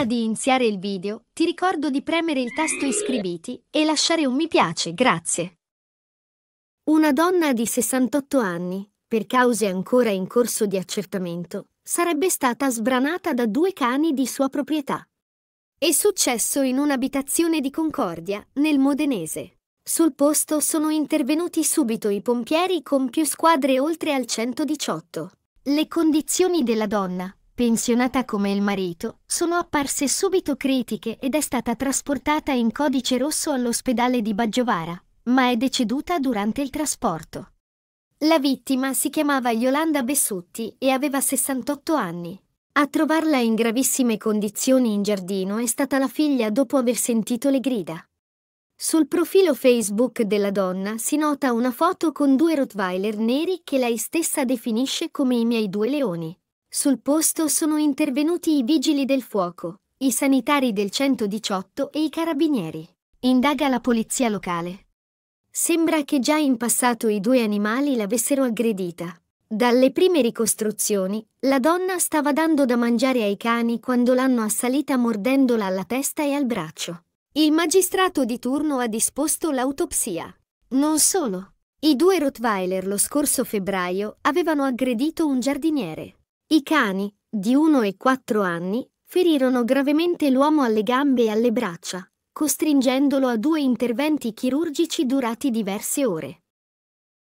Prima di iniziare il video, ti ricordo di premere il tasto iscriviti e lasciare un mi piace, grazie. Una donna di 68 anni, per cause ancora in corso di accertamento, sarebbe stata sbranata da due cani di sua proprietà. È successo in un'abitazione di Concordia, nel Modenese. Sul posto sono intervenuti subito i pompieri con più squadre oltre al 118. Le condizioni della donna, pensionata come il marito, sono apparse subito critiche ed è stata trasportata in codice rosso all'ospedale di Baggiovara, ma è deceduta durante il trasporto. La vittima si chiamava Yolanda Bessutti e aveva 68 anni. A trovarla in gravissime condizioni in giardino è stata la figlia dopo aver sentito le grida. Sul profilo Facebook della donna si nota una foto con due Rottweiler neri che lei stessa definisce come i miei due leoni. Sul posto sono intervenuti i vigili del fuoco, i sanitari del 118 e i carabinieri. Indaga la polizia locale. Sembra che già in passato i due animali l'avessero aggredita. Dalle prime ricostruzioni, la donna stava dando da mangiare ai cani quando l'hanno assalita mordendola alla testa e al braccio. Il magistrato di turno ha disposto l'autopsia. Non solo. I due Rottweiler lo scorso febbraio avevano aggredito un giardiniere. I cani, di 1 e 4 anni, ferirono gravemente l'uomo alle gambe e alle braccia, costringendolo a due interventi chirurgici durati diverse ore.